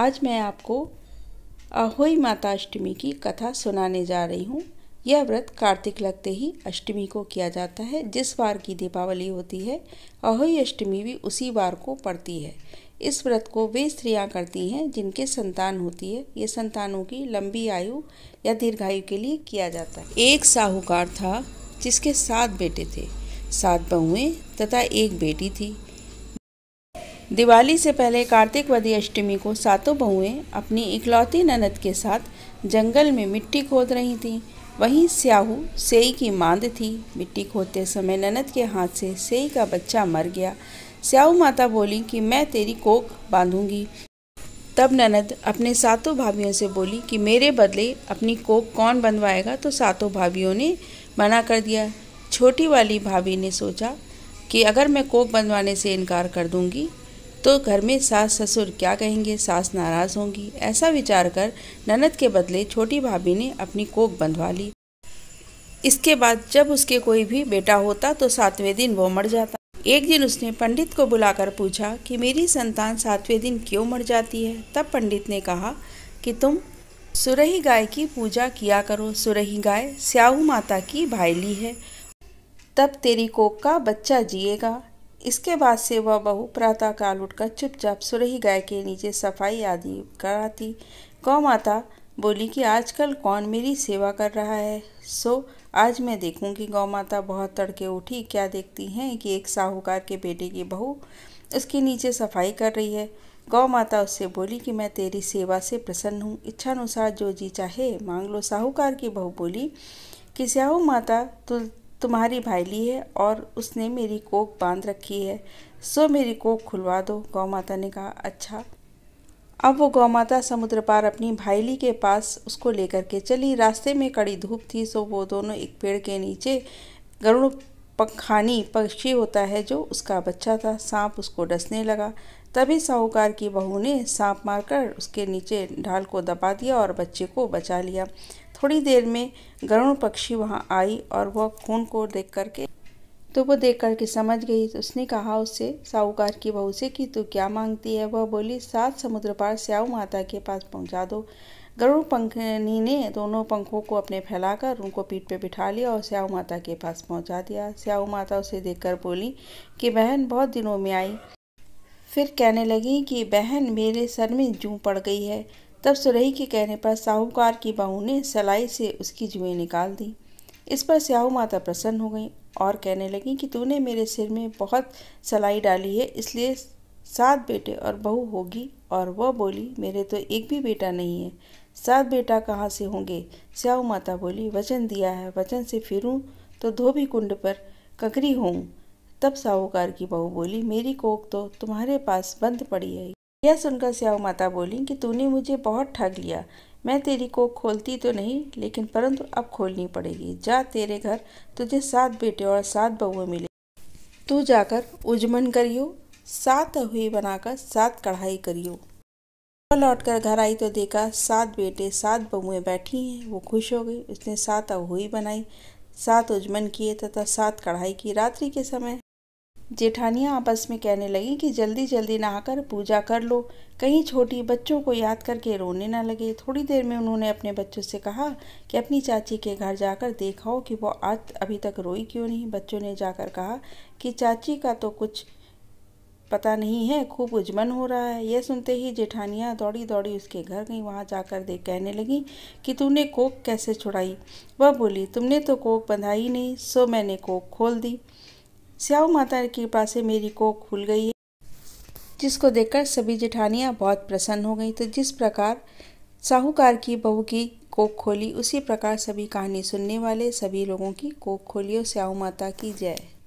आज मैं आपको अहोई माता अष्टमी की कथा सुनाने जा रही हूँ यह व्रत कार्तिक लगते ही अष्टमी को किया जाता है जिस वार की दीपावली होती है अहोई अष्टमी भी उसी वार को पड़ती है इस व्रत को वे स्त्रियाँ करती हैं जिनके संतान होती है ये संतानों की लंबी आयु या दीर्घायु के लिए किया जाता है एक साहूकार था जिसके सात बेटे थे सात बहुएँ तथा एक बेटी थी दिवाली से पहले कार्तिक वदी अष्टमी को सातों बहुएं अपनी इकलौती ननद के साथ जंगल में मिट्टी खोद रही थीं वहीं स्याहू सेई की मांद थी मिट्टी खोदते समय ननद के हाथ से सेई का बच्चा मर गया स्याहू माता बोली कि मैं तेरी कोक बांधूंगी तब ननद अपने सातों भाभीियों से बोली कि मेरे बदले अपनी कोक कौन बनवाएगा तो सातों भाभीियों ने मना कर दिया छोटी वाली भाभी ने सोचा कि अगर मैं कोक बनवाने से इनकार कर दूंगी तो घर में सास ससुर क्या कहेंगे सास नाराज़ होंगी ऐसा विचार कर ननद के बदले छोटी भाभी ने अपनी कोख बंधवा ली इसके बाद जब उसके कोई भी बेटा होता तो सातवें दिन वो मर जाता एक दिन उसने पंडित को बुलाकर पूछा कि मेरी संतान सातवें दिन क्यों मर जाती है तब पंडित ने कहा कि तुम सुरही गाय की पूजा किया करो सुरही गाय स्याहू माता की भाईली है तब तेरी कोख का बच्चा जिएगा इसके बाद से वह बहू प्रातःकाल उठकर चुपचाप सुरही गाय के नीचे सफाई आदि कराती गौ माता बोली कि आजकल कौन मेरी सेवा कर रहा है सो आज मैं देखूंगी गौ माता बहुत तड़के उठी क्या देखती हैं कि एक साहूकार के बेटे की बहू उसके नीचे सफाई कर रही है गौ माता उससे बोली कि मैं तेरी सेवा से प्रसन्न हूँ इच्छानुसार जो जी चाहे मांग लो साहूकार की बहू बोली कि स्याहू माता तुल तुम्हारी भाईली है और उसने मेरी कोक बांध रखी है सो मेरी कोक खुलवा दो गौ माता ने कहा अच्छा अब वो गौ माता समुद्र पार अपनी भाईली के पास उसको लेकर के चली रास्ते में कड़ी धूप थी सो वो दोनों एक पेड़ के नीचे गरुड़ पखानी पक्षी होता है जो उसका बच्चा था सांप उसको डसने लगा तभी साहूकार की बहू ने सांप मारकर उसके नीचे ढाल को दबा दिया और बच्चे को बचा लिया थोड़ी देर में गरुण पक्षी वहाँ आई और वह खून को देख करके तो वो देख करके समझ गई तो उसने कहा उससे साहूकार की बहू से कि तू क्या मांगती है वह बोली सात समुद्र पार स्याऊ माता के पास पहुँचा दो गरुड़ पंखनी ने दोनों पंखों को अपने फैलाकर उनको पीठ पे बिठा लिया और स्याऊ माता के पास पहुंचा दिया स्याऊ माता उसे देखकर बोली कि बहन बहुत दिनों में आई फिर कहने लगी कि बहन मेरे सर में जू पड़ गई है तब सुरही के कहने पर साहूकार की बहू ने सलाई से उसकी जुएं निकाल दी इस पर स्याहू माता प्रसन्न हो गई और कहने लगी कि तूने मेरे सिर में बहुत सलाई डाली है इसलिए सात बेटे और बहू होगी और वह बोली मेरे तो एक भी बेटा नहीं है सात बेटा कहाँ से होंगे स्याहू माता बोली वचन दिया है वचन से फिरूं तो धोबी कुंड पर ककरी हूँ तब साहूकार की बहू बोली मेरी कोक तो तुम्हारे पास बंद पड़ी है यह सुनकर स्याव माता बोली कि तूने मुझे बहुत ठग लिया मैं तेरी को खोलती तो नहीं लेकिन परंतु अब खोलनी पड़ेगी जा तेरे घर तुझे सात बेटे और सात बहुएं मिले तू जाकर उजमन करियो सात हुई बनाकर सात कढ़ाई करियो वह लौट कर घर आई तो देखा सात बेटे सात बहुएं बैठी हैं वो खुश हो गई उसने सात अहुई बनाई सात उजमन किए तथा सात कढ़ाई की रात्रि के समय जेठानियाँ आपस में कहने लगी कि जल्दी जल्दी नहाकर पूजा कर लो कहीं छोटी बच्चों को याद करके रोने ना लगे थोड़ी देर में उन्होंने अपने बच्चों से कहा कि अपनी चाची के घर जाकर देखाओ कि वो आज अभी तक रोई क्यों नहीं बच्चों ने जाकर कहा कि चाची का तो कुछ पता नहीं है खूब उजमन हो रहा है यह सुनते ही जेठानियाँ दौड़ी दौड़ी उसके घर गई वहाँ जाकर देख कहने लगी कि तूने कोक कैसे छुड़ाई वह बोली तुमने तो कोक बंधाई नहीं सो मैंने कोक खोल दी श्याव माता की कृपा से मेरी कोख खुल गई है जिसको देखकर सभी जेठानियाँ बहुत प्रसन्न हो गई तो जिस प्रकार साहूकार की बहू की कोख खोली उसी प्रकार सभी कहानी सुनने वाले सभी लोगों की कोख खोली और स्याहू माता की जय